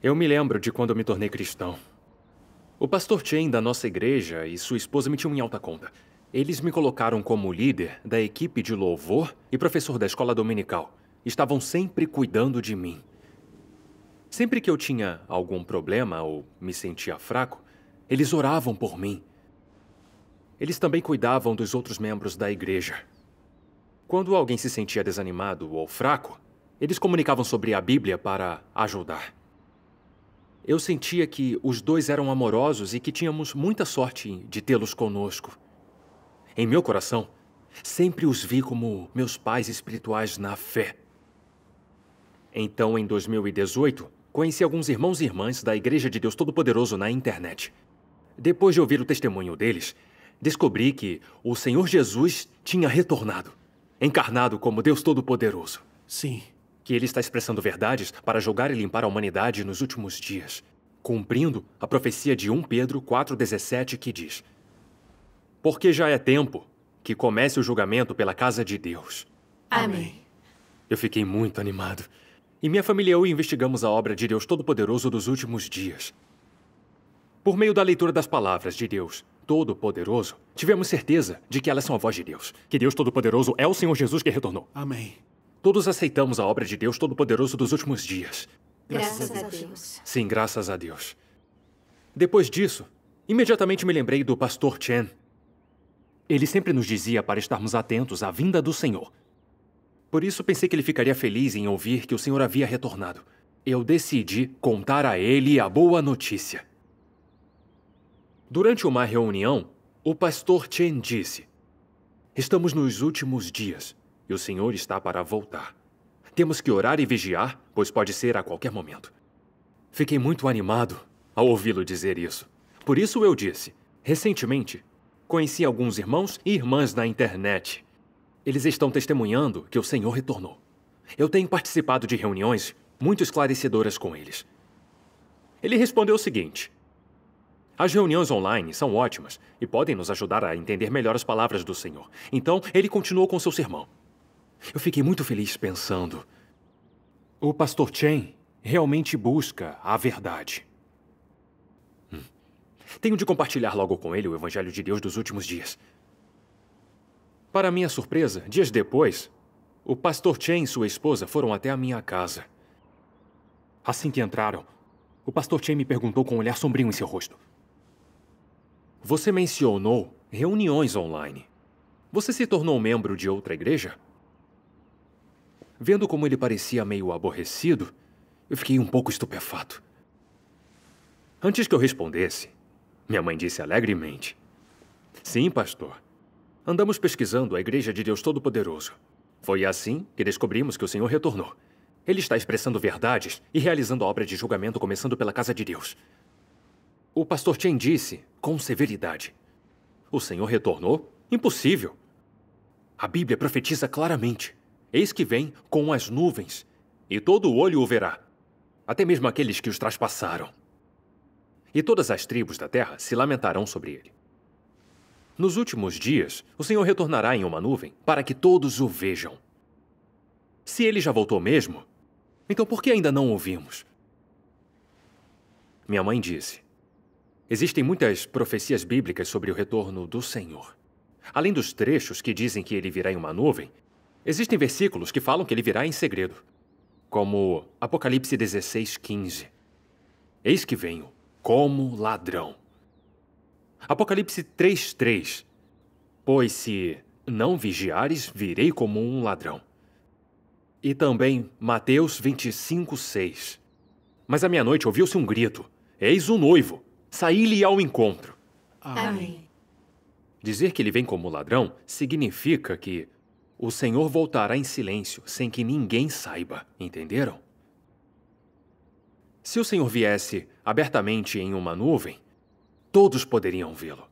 Eu me lembro de quando me tornei cristão. O pastor Chen da nossa igreja e sua esposa me tinham em alta conta. Eles me colocaram como líder da equipe de louvor e professor da escola dominical. Estavam sempre cuidando de mim. Sempre que eu tinha algum problema ou me sentia fraco, eles oravam por mim. Eles também cuidavam dos outros membros da igreja. Quando alguém se sentia desanimado ou fraco, eles comunicavam sobre a Bíblia para ajudar. Eu sentia que os dois eram amorosos e que tínhamos muita sorte de tê-los conosco. Em meu coração, sempre os vi como meus pais espirituais na fé. Então, em 2018, conheci alguns irmãos e irmãs da Igreja de Deus Todo-Poderoso na internet. Depois de ouvir o testemunho deles, descobri que o Senhor Jesus tinha retornado, encarnado como Deus Todo-Poderoso. Sim, que ele está expressando verdades para julgar e limpar a humanidade nos últimos dias, cumprindo a profecia de 1 Pedro 4,17 que diz: Porque já é tempo que comece o julgamento pela casa de Deus. Amém. Eu fiquei muito animado. E minha família e eu investigamos a obra de Deus Todo-Poderoso dos últimos dias. Por meio da leitura das palavras de Deus Todo-Poderoso, tivemos certeza de que elas são a voz de Deus, que Deus Todo-Poderoso é o Senhor Jesus que retornou. Amém. Todos aceitamos a obra de Deus Todo-Poderoso dos últimos dias. Graças a Deus. Sim, graças a Deus. Depois disso, imediatamente me lembrei do pastor Chen. Ele sempre nos dizia para estarmos atentos à vinda do Senhor. Por isso pensei que ele ficaria feliz em ouvir que o Senhor havia retornado. Eu decidi contar a ele a boa notícia. Durante uma reunião, o pastor Chen disse: Estamos nos últimos dias e o Senhor está para voltar. Temos que orar e vigiar, pois pode ser a qualquer momento. Fiquei muito animado ao ouvi-lo dizer isso. Por isso eu disse: recentemente, conheci alguns irmãos e irmãs na internet. Eles estão testemunhando que o Senhor retornou. Eu tenho participado de reuniões muito esclarecedoras com eles. Ele respondeu o seguinte: As reuniões online são ótimas e podem nos ajudar a entender melhor as palavras do Senhor. Então, ele continuou com seu sermão. Eu fiquei muito feliz pensando. O pastor Chen realmente busca a verdade. Hum. Tenho de compartilhar logo com ele o Evangelho de Deus dos últimos dias. Para minha surpresa, dias depois, o pastor Chen e sua esposa foram até a minha casa. Assim que entraram, o pastor Chen me perguntou com um olhar sombrio em seu rosto. Você mencionou reuniões online. Você se tornou membro de outra igreja? Vendo como ele parecia meio aborrecido, eu fiquei um pouco estupefato. Antes que eu respondesse, minha mãe disse alegremente: Sim, pastor. Andamos pesquisando a Igreja de Deus Todo-Poderoso. Foi assim que descobrimos que o Senhor retornou. Ele está expressando verdades e realizando a obra de julgamento, começando pela casa de Deus. O pastor Chen disse, com severidade: O Senhor retornou? Impossível! A Bíblia profetiza claramente. Eis que vem com as nuvens, e todo o olho o verá, até mesmo aqueles que os traspassaram. E todas as tribos da terra se lamentarão sobre ele. Nos últimos dias, o Senhor retornará em uma nuvem para que todos o vejam. Se ele já voltou mesmo, então por que ainda não o vimos? Minha mãe disse: Existem muitas profecias bíblicas sobre o retorno do Senhor. Além dos trechos que dizem que ele virá em uma nuvem, Existem versículos que falam que ele virá em segredo, como Apocalipse 16, 15. Eis que venho, como ladrão. Apocalipse 3, 3. Pois se não vigiares, virei como um ladrão. E também Mateus 25, 6. Mas à meia-noite ouviu-se um grito: Eis o um noivo, saí-lhe ao encontro. Amém. Dizer que ele vem como ladrão significa que o Senhor voltará em silêncio, sem que ninguém saiba. Entenderam? Se o Senhor viesse abertamente em uma nuvem, todos poderiam vê-lo.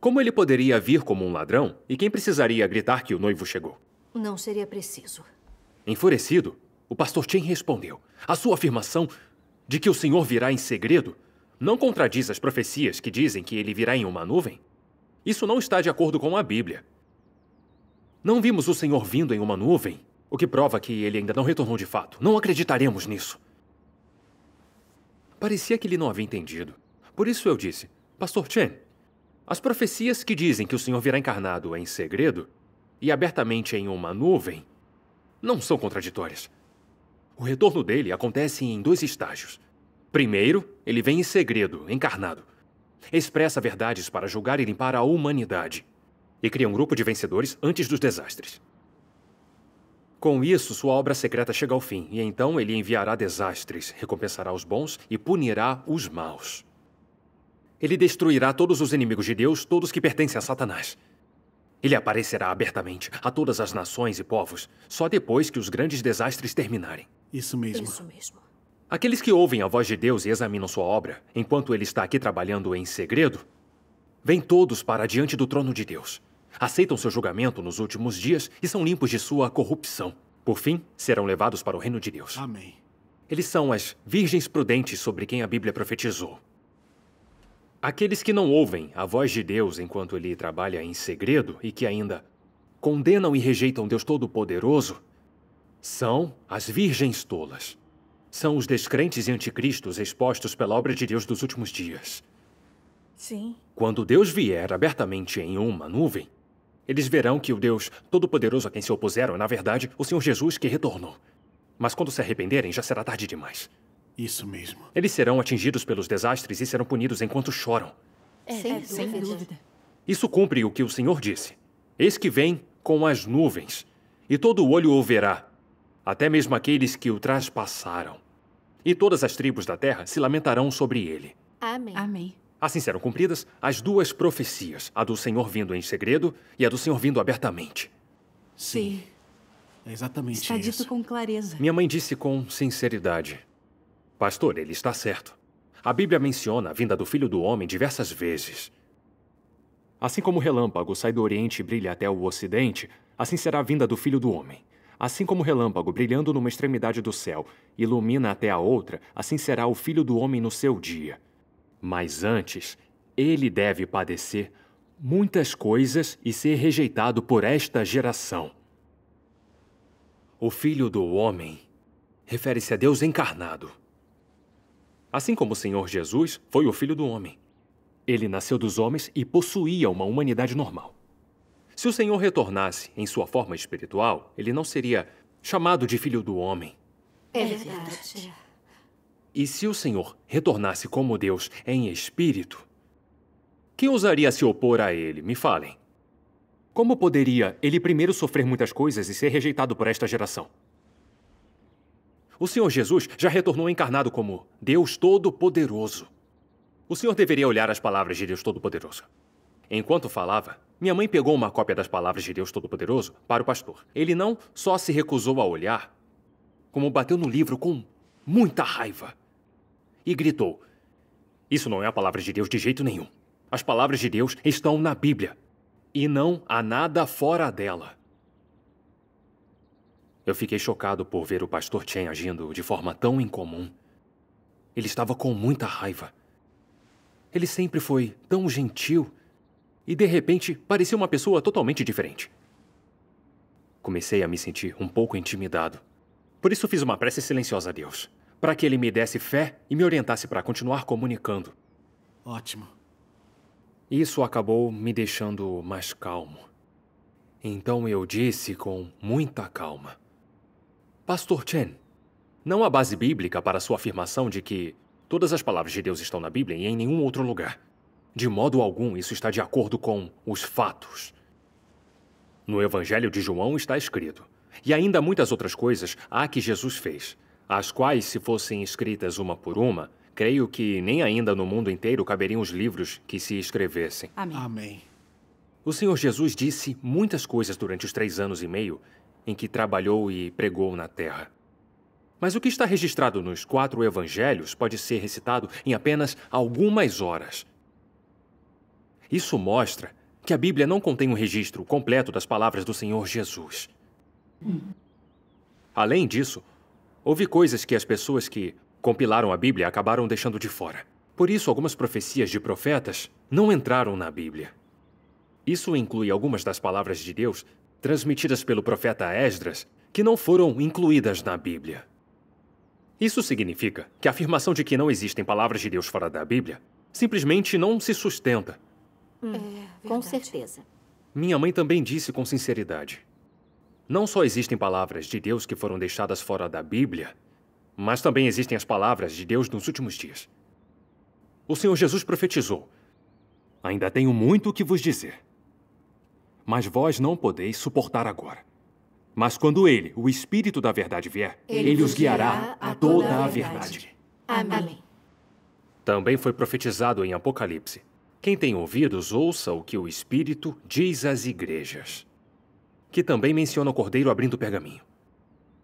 Como ele poderia vir como um ladrão e quem precisaria gritar que o noivo chegou? Não seria preciso. Enfurecido, o pastor Tim respondeu. A sua afirmação de que o Senhor virá em segredo não contradiz as profecias que dizem que ele virá em uma nuvem? Isso não está de acordo com a Bíblia. Não vimos o Senhor vindo em uma nuvem, o que prova que ele ainda não retornou de fato. Não acreditaremos nisso. Parecia que ele não havia entendido. Por isso eu disse: Pastor Chen, as profecias que dizem que o Senhor virá encarnado em segredo e abertamente em uma nuvem não são contraditórias. O retorno dele acontece em dois estágios. Primeiro, ele vem em segredo, encarnado. Expressa verdades para julgar e limpar a humanidade e cria um grupo de vencedores antes dos desastres. Com isso, sua obra secreta chega ao fim, e então ele enviará desastres, recompensará os bons e punirá os maus. Ele destruirá todos os inimigos de Deus, todos que pertencem a Satanás. Ele aparecerá abertamente a todas as nações e povos, só depois que os grandes desastres terminarem. Isso mesmo. Isso mesmo. Aqueles que ouvem a voz de Deus e examinam sua obra, enquanto ele está aqui trabalhando em segredo, vêm todos para diante do trono de Deus aceitam seu julgamento nos últimos dias e são limpos de sua corrupção. Por fim, serão levados para o reino de Deus. Amém. Eles são as virgens prudentes sobre quem a Bíblia profetizou. Aqueles que não ouvem a voz de Deus enquanto ele trabalha em segredo e que ainda condenam e rejeitam Deus Todo-Poderoso são as virgens tolas. São os descrentes e anticristos expostos pela obra de Deus dos últimos dias. Sim. Quando Deus vier abertamente em uma nuvem, eles verão que o Deus Todo-Poderoso a quem se opuseram é, na verdade, o Senhor Jesus que retornou. Mas quando se arrependerem, já será tarde demais. Isso mesmo. Eles serão atingidos pelos desastres e serão punidos enquanto choram. É, sem, é dúvida. sem dúvida. Isso cumpre o que o Senhor disse. Eis que vem com as nuvens, e todo o olho o verá, até mesmo aqueles que o traspassaram. E todas as tribos da terra se lamentarão sobre ele. Amém. Amém. Assim serão cumpridas as duas profecias, a do Senhor vindo em segredo e a do Senhor vindo abertamente. Sim. Sim. É exatamente está isso. Está dito com clareza. Minha mãe disse com sinceridade. Pastor, ele está certo. A Bíblia menciona a vinda do Filho do Homem diversas vezes. Assim como o relâmpago sai do Oriente e brilha até o Ocidente, assim será a vinda do Filho do Homem. Assim como o relâmpago brilhando numa extremidade do céu ilumina até a outra, assim será o Filho do Homem no seu dia. Mas antes, ele deve padecer muitas coisas e ser rejeitado por esta geração. O Filho do Homem refere-se a Deus encarnado. Assim como o Senhor Jesus foi o Filho do Homem. Ele nasceu dos homens e possuía uma humanidade normal. Se o Senhor retornasse em sua forma espiritual, ele não seria chamado de Filho do Homem. É, é verdade. E se o Senhor retornasse como Deus em espírito, quem ousaria se opor a ele? Me falem. Como poderia ele primeiro sofrer muitas coisas e ser rejeitado por esta geração? O Senhor Jesus já retornou encarnado como Deus Todo-Poderoso. O Senhor deveria olhar as palavras de Deus Todo-Poderoso. Enquanto falava, minha mãe pegou uma cópia das palavras de Deus Todo-Poderoso para o pastor. Ele não só se recusou a olhar, como bateu no livro com muita raiva e gritou: Isso não é a palavra de Deus de jeito nenhum. As palavras de Deus estão na Bíblia e não há nada fora dela. Eu fiquei chocado por ver o pastor Chen agindo de forma tão incomum. Ele estava com muita raiva. Ele sempre foi tão gentil e de repente parecia uma pessoa totalmente diferente. Comecei a me sentir um pouco intimidado. Por isso fiz uma prece silenciosa a Deus para que ele me desse fé e me orientasse para continuar comunicando. Ótimo. Isso acabou me deixando mais calmo. Então eu disse com muita calma: Pastor Chen, não há base bíblica para sua afirmação de que todas as palavras de Deus estão na Bíblia e em nenhum outro lugar. De modo algum, isso está de acordo com os fatos. No Evangelho de João está escrito, e ainda muitas outras coisas há que Jesus fez as quais, se fossem escritas uma por uma, creio que nem ainda no mundo inteiro caberiam os livros que se escrevessem. Amém. Amém. O Senhor Jesus disse muitas coisas durante os três anos e meio em que trabalhou e pregou na terra. Mas o que está registrado nos quatro evangelhos pode ser recitado em apenas algumas horas. Isso mostra que a Bíblia não contém um registro completo das palavras do Senhor Jesus. Além disso, Houve coisas que as pessoas que compilaram a Bíblia acabaram deixando de fora. Por isso, algumas profecias de profetas não entraram na Bíblia. Isso inclui algumas das palavras de Deus transmitidas pelo profeta Esdras que não foram incluídas na Bíblia. Isso significa que a afirmação de que não existem palavras de Deus fora da Bíblia simplesmente não se sustenta. Hum, é, é com certeza. Minha mãe também disse com sinceridade: não só existem palavras de Deus que foram deixadas fora da Bíblia, mas também existem as palavras de Deus nos últimos dias. O Senhor Jesus profetizou: Ainda tenho muito o que vos dizer, mas vós não podeis suportar agora. Mas quando ele, o Espírito da Verdade, vier, ele, ele os guiará a toda a verdade. verdade. Amém. Também foi profetizado em Apocalipse: Quem tem ouvidos, ouça o que o Espírito diz às igrejas que também menciona o cordeiro abrindo o pergaminho.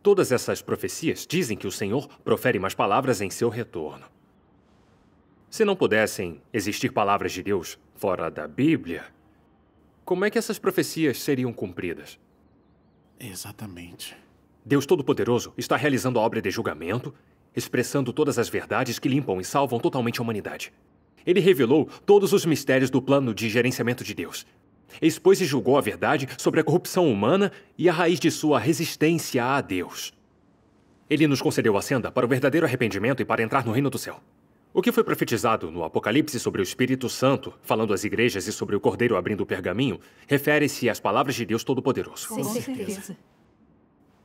Todas essas profecias dizem que o Senhor profere mais palavras em seu retorno. Se não pudessem existir palavras de Deus fora da Bíblia, como é que essas profecias seriam cumpridas? Exatamente. Deus Todo-Poderoso está realizando a obra de julgamento, expressando todas as verdades que limpam e salvam totalmente a humanidade. Ele revelou todos os mistérios do plano de gerenciamento de Deus, Expôs e julgou a verdade sobre a corrupção humana e a raiz de sua resistência a Deus. Ele nos concedeu a senda para o verdadeiro arrependimento e para entrar no reino do céu. O que foi profetizado no Apocalipse sobre o Espírito Santo, falando às igrejas e sobre o Cordeiro abrindo o pergaminho, refere-se às palavras de Deus Todo-Poderoso. Com certeza.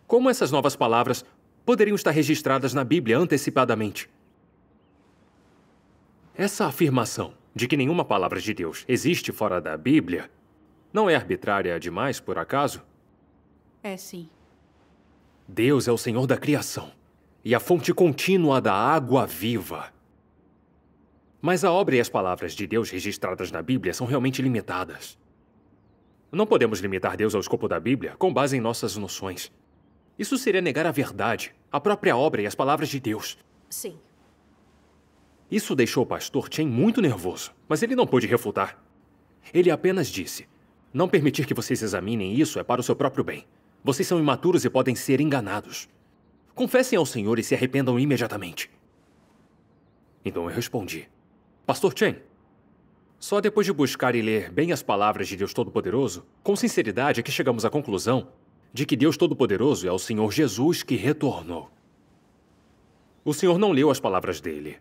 Como essas novas palavras poderiam estar registradas na Bíblia antecipadamente? Essa afirmação de que nenhuma palavra de Deus existe fora da Bíblia não é arbitrária demais, por acaso? É sim. Deus é o Senhor da criação e a fonte contínua da água viva. Mas a obra e as palavras de Deus registradas na Bíblia são realmente limitadas. Não podemos limitar Deus ao escopo da Bíblia com base em nossas noções. Isso seria negar a verdade, a própria obra e as palavras de Deus. Sim. Isso deixou o pastor Chen muito nervoso, mas ele não pôde refutar. Ele apenas disse: não permitir que vocês examinem isso é para o seu próprio bem. Vocês são imaturos e podem ser enganados. Confessem ao Senhor e se arrependam imediatamente. Então eu respondi: Pastor Chen, só depois de buscar e ler bem as palavras de Deus Todo-Poderoso, com sinceridade é que chegamos à conclusão de que Deus Todo-Poderoso é o Senhor Jesus que retornou. O Senhor não leu as palavras dele.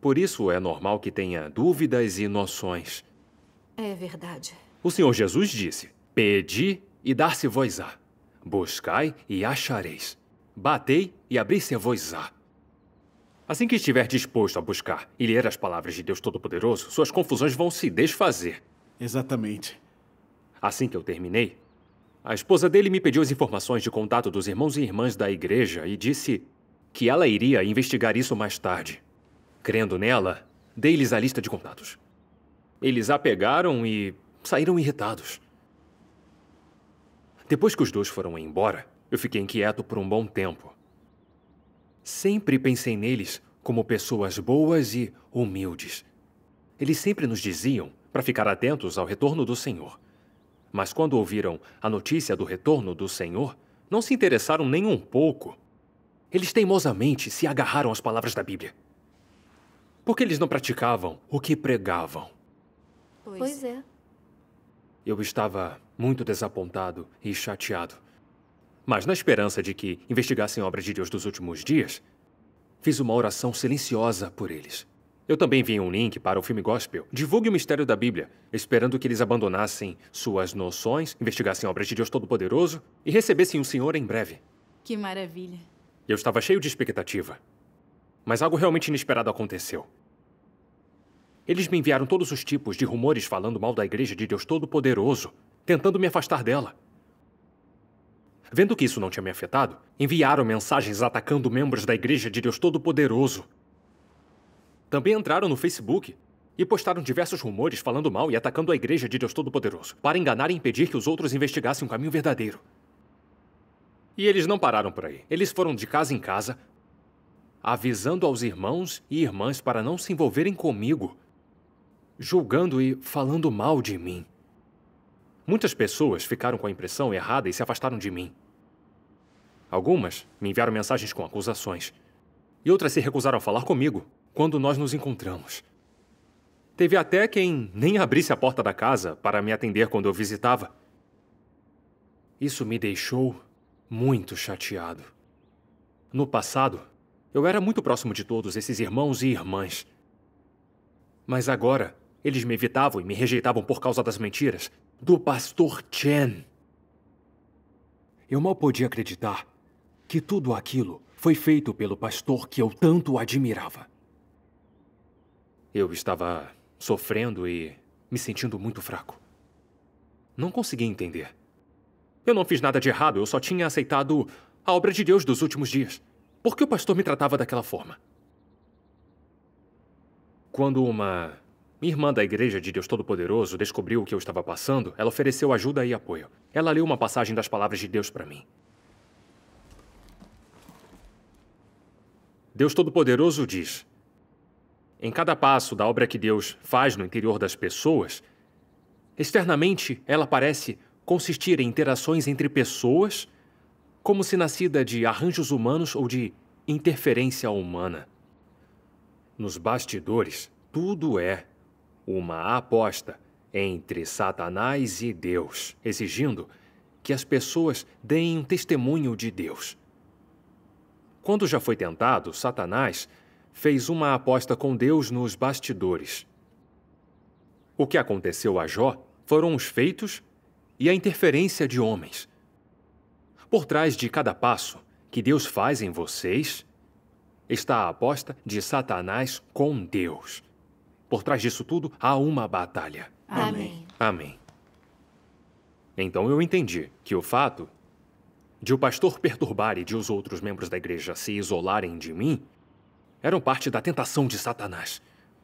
Por isso é normal que tenha dúvidas e noções. É verdade. O Senhor Jesus disse: Pedi e dar-se-vos-á. Buscai e achareis. Batei e abri-se-vos-á. Assim que estiver disposto a buscar e ler as palavras de Deus Todo-Poderoso, suas confusões vão se desfazer. Exatamente. Assim que eu terminei, a esposa dele me pediu as informações de contato dos irmãos e irmãs da igreja e disse que ela iria investigar isso mais tarde. Crendo nela, dei-lhes a lista de contatos. Eles a pegaram e saíram irritados. Depois que os dois foram embora, eu fiquei inquieto por um bom tempo. Sempre pensei neles como pessoas boas e humildes. Eles sempre nos diziam para ficar atentos ao retorno do Senhor. Mas quando ouviram a notícia do retorno do Senhor, não se interessaram nem um pouco. Eles teimosamente se agarraram às palavras da Bíblia. Porque eles não praticavam o que pregavam. Pois, pois é. Eu estava muito desapontado e chateado. Mas, na esperança de que investigassem obras de Deus dos últimos dias, fiz uma oração silenciosa por eles. Eu também vi um link para o filme Gospel. Divulgue o mistério da Bíblia, esperando que eles abandonassem suas noções, investigassem obras de Deus Todo-Poderoso e recebessem um Senhor em breve. Que maravilha. Eu estava cheio de expectativa. Mas algo realmente inesperado aconteceu. Eles me enviaram todos os tipos de rumores falando mal da Igreja de Deus Todo-Poderoso, tentando me afastar dela. Vendo que isso não tinha me afetado, enviaram mensagens atacando membros da Igreja de Deus Todo-Poderoso. Também entraram no Facebook e postaram diversos rumores falando mal e atacando a Igreja de Deus Todo-Poderoso, para enganar e impedir que os outros investigassem um caminho verdadeiro. E eles não pararam por aí. Eles foram de casa em casa, avisando aos irmãos e irmãs para não se envolverem comigo julgando e falando mal de mim. Muitas pessoas ficaram com a impressão errada e se afastaram de mim. Algumas me enviaram mensagens com acusações. E outras se recusaram a falar comigo quando nós nos encontramos. Teve até quem nem abrisse a porta da casa para me atender quando eu visitava. Isso me deixou muito chateado. No passado, eu era muito próximo de todos esses irmãos e irmãs. Mas agora, eles me evitavam e me rejeitavam por causa das mentiras do pastor Chen. Eu mal podia acreditar que tudo aquilo foi feito pelo pastor que eu tanto admirava. Eu estava sofrendo e me sentindo muito fraco. Não consegui entender. Eu não fiz nada de errado, eu só tinha aceitado a obra de Deus dos últimos dias. Por que o pastor me tratava daquela forma? Quando uma minha irmã da Igreja de Deus Todo-Poderoso descobriu o que eu estava passando, ela ofereceu ajuda e apoio. Ela leu uma passagem das palavras de Deus para mim. Deus Todo-Poderoso diz: Em cada passo da obra que Deus faz no interior das pessoas, externamente ela parece consistir em interações entre pessoas, como se nascida de arranjos humanos ou de interferência humana. Nos bastidores, tudo é uma aposta entre Satanás e Deus, exigindo que as pessoas deem um testemunho de Deus. Quando já foi tentado, Satanás fez uma aposta com Deus nos bastidores. O que aconteceu a Jó foram os feitos e a interferência de homens. Por trás de cada passo que Deus faz em vocês, está a aposta de Satanás com Deus. Por trás disso tudo há uma batalha. Amém. Amém. Então eu entendi que o fato de o pastor perturbar e de os outros membros da igreja se isolarem de mim eram parte da tentação de Satanás.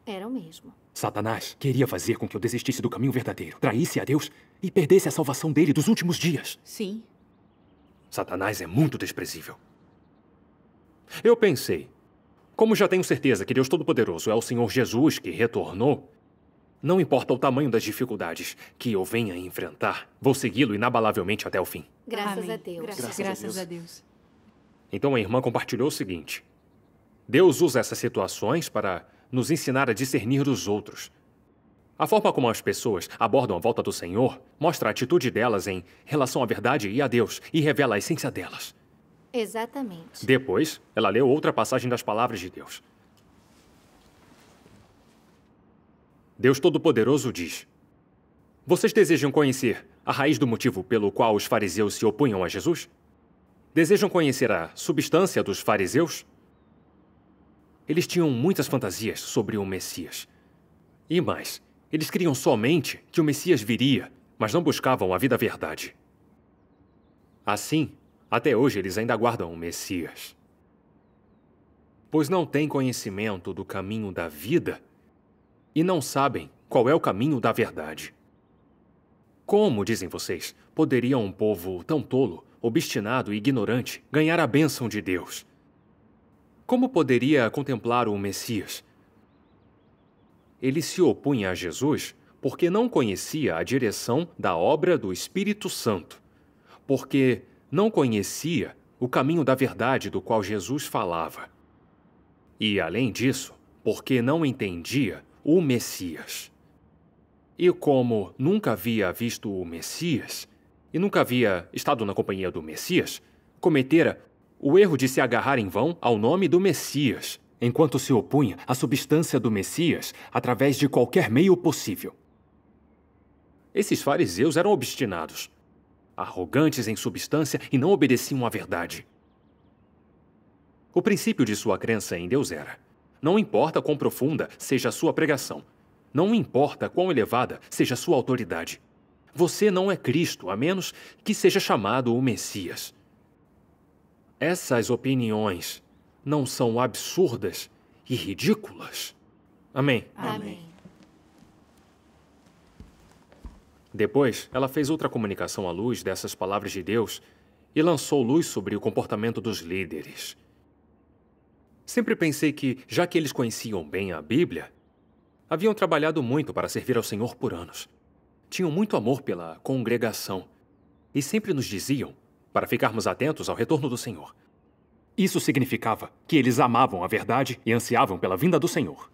Era o mesmo. Satanás queria fazer com que eu desistisse do caminho verdadeiro, traísse a Deus e perdesse a salvação dele dos últimos dias. Sim. Satanás é muito desprezível. Eu pensei como já tenho certeza que Deus Todo-Poderoso é o Senhor Jesus que retornou, não importa o tamanho das dificuldades que eu venha enfrentar, vou segui-lo inabalavelmente até o fim. Graças Amém. a Deus. Graças, Graças a, Deus. a Deus. Então a irmã compartilhou o seguinte: Deus usa essas situações para nos ensinar a discernir dos outros. A forma como as pessoas abordam a volta do Senhor mostra a atitude delas em relação à verdade e a Deus e revela a essência delas. Exatamente. Depois, ela leu outra passagem das palavras de Deus. Deus Todo-Poderoso diz: Vocês desejam conhecer a raiz do motivo pelo qual os fariseus se opunham a Jesus? Desejam conhecer a substância dos fariseus? Eles tinham muitas fantasias sobre o Messias. E mais, eles criam somente que o Messias viria, mas não buscavam a vida verdade. Assim, até hoje eles ainda guardam o Messias. Pois não têm conhecimento do caminho da vida e não sabem qual é o caminho da verdade. Como, dizem vocês, poderia um povo tão tolo, obstinado e ignorante ganhar a bênção de Deus? Como poderia contemplar o Messias? Ele se opunha a Jesus porque não conhecia a direção da obra do Espírito Santo, porque não conhecia o caminho da verdade do qual Jesus falava. E, além disso, porque não entendia o Messias. E como nunca havia visto o Messias, e nunca havia estado na companhia do Messias, cometera o erro de se agarrar em vão ao nome do Messias, enquanto se opunha à substância do Messias através de qualquer meio possível. Esses fariseus eram obstinados, arrogantes em substância e não obedeciam à verdade. O princípio de sua crença em Deus era: não importa quão profunda seja a sua pregação, não importa quão elevada seja a sua autoridade, você não é Cristo a menos que seja chamado o Messias. Essas opiniões não são absurdas e ridículas? Amém. Amém. Depois, ela fez outra comunicação à luz dessas palavras de Deus e lançou luz sobre o comportamento dos líderes. Sempre pensei que, já que eles conheciam bem a Bíblia, haviam trabalhado muito para servir ao Senhor por anos. Tinham muito amor pela congregação e sempre nos diziam para ficarmos atentos ao retorno do Senhor. Isso significava que eles amavam a verdade e ansiavam pela vinda do Senhor.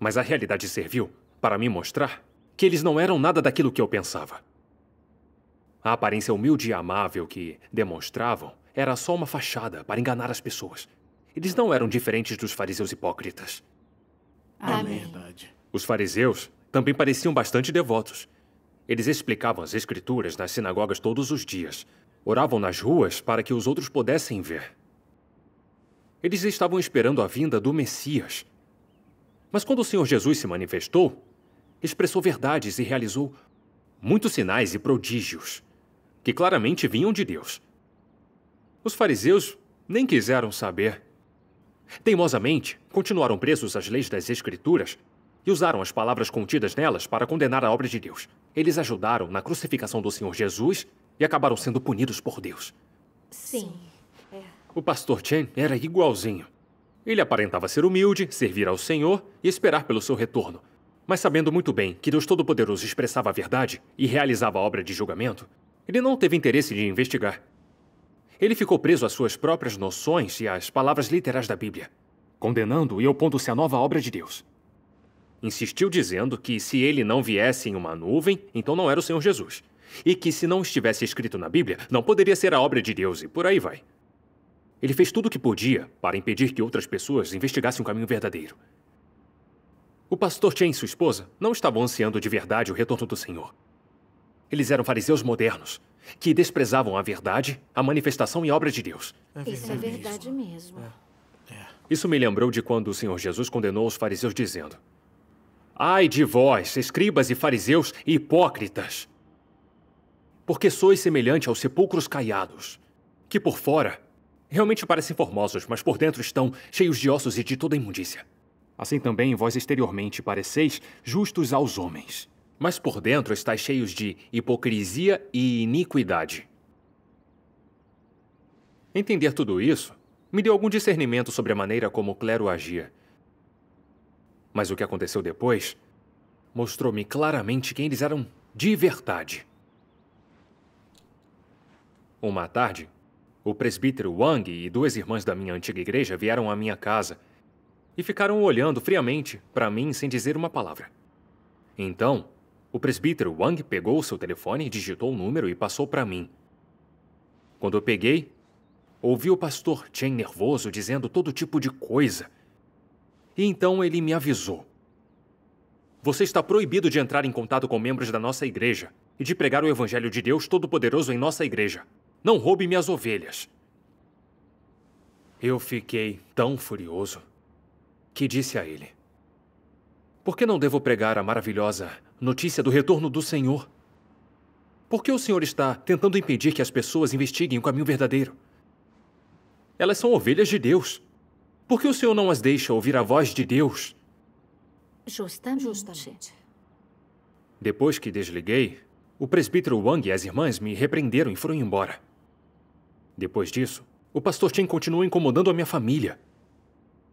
Mas a realidade serviu para me mostrar que eles não eram nada daquilo que eu pensava. A aparência humilde e amável que demonstravam era só uma fachada para enganar as pessoas. Eles não eram diferentes dos fariseus hipócritas. Amém. É os fariseus também pareciam bastante devotos. Eles explicavam as escrituras nas sinagogas todos os dias. Oravam nas ruas para que os outros pudessem ver. Eles estavam esperando a vinda do Messias. Mas quando o Senhor Jesus se manifestou, expressou verdades e realizou muitos sinais e prodígios, que claramente vinham de Deus. Os fariseus nem quiseram saber. Teimosamente, continuaram presos às leis das Escrituras e usaram as palavras contidas nelas para condenar a obra de Deus. Eles ajudaram na crucificação do Senhor Jesus e acabaram sendo punidos por Deus. Sim. É. O pastor Chen era igualzinho. Ele aparentava ser humilde, servir ao Senhor e esperar pelo seu retorno. Mas sabendo muito bem que Deus Todo-Poderoso expressava a verdade e realizava a obra de julgamento, ele não teve interesse de investigar. Ele ficou preso às suas próprias noções e às palavras literais da Bíblia, condenando e opondo-se à nova obra de Deus. Insistiu dizendo que se ele não viesse em uma nuvem, então não era o Senhor Jesus, e que se não estivesse escrito na Bíblia, não poderia ser a obra de Deus e por aí vai. Ele fez tudo o que podia para impedir que outras pessoas investigassem o caminho verdadeiro, o pastor Chen e sua esposa não estavam ansiando de verdade o retorno do Senhor. Eles eram fariseus modernos, que desprezavam a verdade, a manifestação e a obra de Deus. É Isso é verdade mesmo. É, é. Isso me lembrou de quando o Senhor Jesus condenou os fariseus dizendo Ai de vós, escribas e fariseus hipócritas! Porque sois semelhante aos sepulcros caiados, que por fora realmente parecem formosos, mas por dentro estão cheios de ossos e de toda imundícia. Assim também vós exteriormente pareceis justos aos homens, mas por dentro estáis cheios de hipocrisia e iniquidade. Entender tudo isso me deu algum discernimento sobre a maneira como o clero agia. Mas o que aconteceu depois mostrou-me claramente quem eles eram de verdade. Uma tarde, o presbítero Wang e duas irmãs da minha antiga igreja vieram à minha casa e ficaram olhando friamente para mim sem dizer uma palavra. Então, o presbítero Wang pegou seu telefone, digitou o um número e passou para mim. Quando eu peguei, ouvi o pastor Chen nervoso dizendo todo tipo de coisa. E então ele me avisou. Você está proibido de entrar em contato com membros da nossa igreja e de pregar o Evangelho de Deus Todo-Poderoso em nossa igreja. Não roube minhas ovelhas. Eu fiquei tão furioso que disse a ele: Por que não devo pregar a maravilhosa notícia do retorno do Senhor? Por que o Senhor está tentando impedir que as pessoas investiguem o caminho verdadeiro? Elas são ovelhas de Deus. Por que o Senhor não as deixa ouvir a voz de Deus? Justamente. Justamente. Depois que desliguei, o presbítero Wang e as irmãs me repreenderam e foram embora. Depois disso, o pastor Chen continuou incomodando a minha família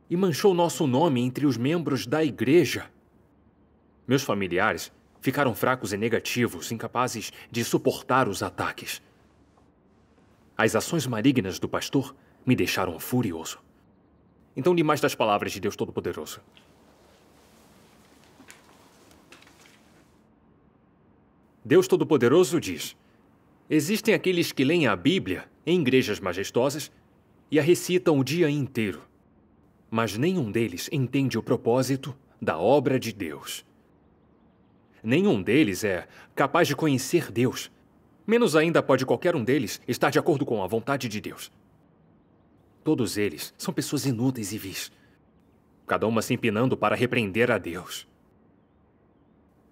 e manchou nosso nome entre os membros da igreja. Meus familiares ficaram fracos e negativos, incapazes de suportar os ataques. As ações malignas do pastor me deixaram furioso. Então li mais das palavras de Deus Todo-Poderoso. Deus Todo-Poderoso diz: Existem aqueles que leem a Bíblia em igrejas majestosas e a recitam o dia inteiro mas nenhum deles entende o propósito da obra de Deus. Nenhum deles é capaz de conhecer Deus. Menos ainda pode qualquer um deles estar de acordo com a vontade de Deus. Todos eles são pessoas inúteis e vis, cada uma se empinando para repreender a Deus.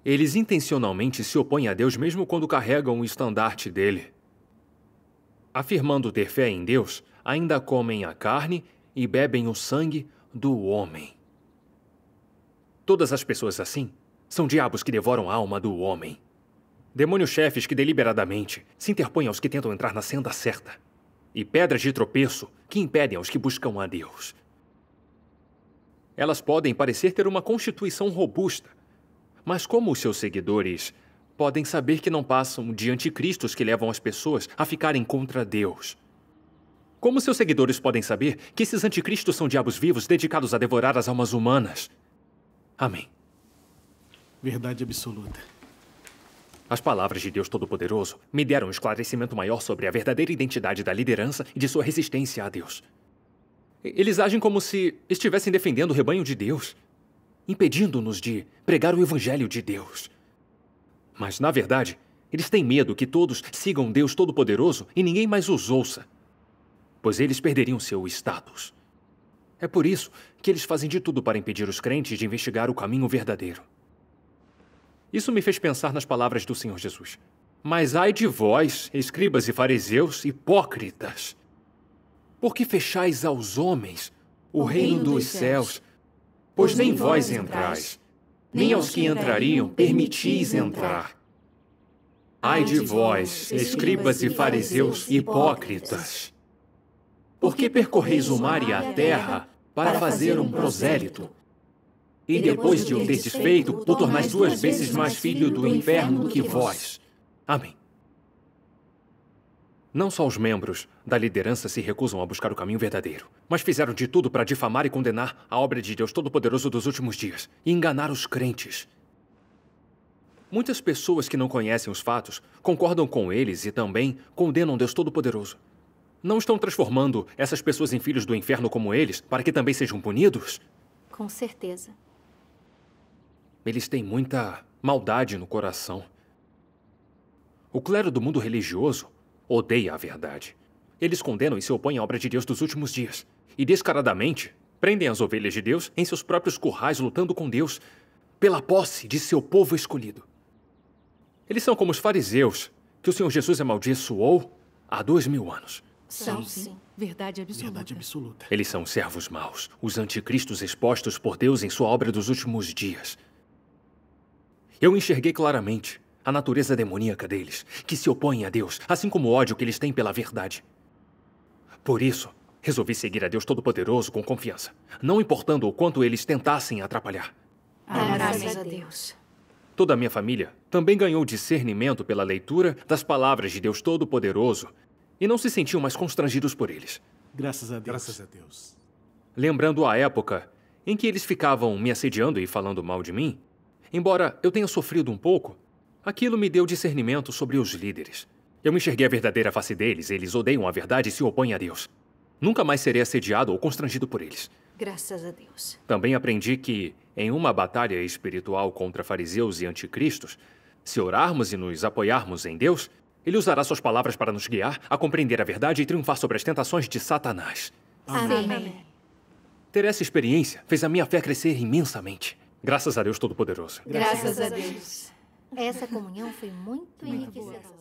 Eles intencionalmente se opõem a Deus mesmo quando carregam o estandarte dele. Afirmando ter fé em Deus, ainda comem a carne e bebem o sangue do homem. Todas as pessoas assim são diabos que devoram a alma do homem. Demônios-chefes que deliberadamente se interpõem aos que tentam entrar na senda certa. E pedras de tropeço que impedem aos que buscam a Deus. Elas podem parecer ter uma constituição robusta, mas como os seus seguidores podem saber que não passam de anticristos que levam as pessoas a ficarem contra Deus? Como seus seguidores podem saber que esses anticristos são diabos vivos dedicados a devorar as almas humanas? Amém. Verdade absoluta. As palavras de Deus Todo-Poderoso me deram um esclarecimento maior sobre a verdadeira identidade da liderança e de sua resistência a Deus. Eles agem como se estivessem defendendo o rebanho de Deus, impedindo-nos de pregar o Evangelho de Deus. Mas, na verdade, eles têm medo que todos sigam Deus Todo-Poderoso e ninguém mais os ouça pois eles perderiam seu status. É por isso que eles fazem de tudo para impedir os crentes de investigar o caminho verdadeiro. Isso me fez pensar nas palavras do Senhor Jesus. Mas ai de vós, escribas e fariseus, hipócritas! Porque fechais aos homens o, o reino, reino, dos, céus, céus pois nem vós entrais, nem aos que entrariam permitis entrar. Ai de vós, escribas e fariseus hipócritas! Por que percorreis o mar e a terra para fazer um prosélito? E depois de o ter desfeito, o tornais duas vezes mais filho do inferno do que vós. Amém. Não só os membros da liderança se recusam a buscar o caminho verdadeiro, mas fizeram de tudo para difamar e condenar a obra de Deus Todo-Poderoso dos últimos dias e enganar os crentes. Muitas pessoas que não conhecem os fatos concordam com eles e também condenam Deus Todo-Poderoso. Não estão transformando essas pessoas em filhos do inferno como eles, para que também sejam punidos? Com certeza. Eles têm muita maldade no coração. O clero do mundo religioso odeia a verdade. Eles condenam e se opõem à obra de Deus dos últimos dias. E descaradamente, prendem as ovelhas de Deus em seus próprios currais lutando com Deus pela posse de seu povo escolhido. Eles são como os fariseus, que o Senhor Jesus amaldiçoou há dois mil anos. São, sim. sim. Verdade absoluta. Verdade absoluta. Eles são servos maus, os anticristos expostos por Deus em sua obra dos últimos dias. Eu enxerguei claramente a natureza demoníaca deles, que se opõem a Deus, assim como o ódio que eles têm pela verdade. Por isso, resolvi seguir a Deus Todo-Poderoso com confiança, não importando o quanto eles tentassem atrapalhar. Ah, graças a Deus. Toda a minha família também ganhou discernimento pela leitura das palavras de Deus Todo-Poderoso e não se sentiam mais constrangidos por eles. Graças a Deus. Graças a Deus. Lembrando a época em que eles ficavam me assediando e falando mal de mim, embora eu tenha sofrido um pouco, aquilo me deu discernimento sobre os líderes. Eu me enxerguei a verdadeira face deles, eles odeiam a verdade e se opõem a Deus. Nunca mais serei assediado ou constrangido por eles. Graças a Deus. Também aprendi que, em uma batalha espiritual contra fariseus e anticristos, se orarmos e nos apoiarmos em Deus, ele usará suas palavras para nos guiar, a compreender a verdade e triunfar sobre as tentações de Satanás. Amém. Amém. Ter essa experiência fez a minha fé crescer imensamente. Graças a Deus Todo-Poderoso. Graças a Deus. Essa comunhão foi muito, muito enriquecedora.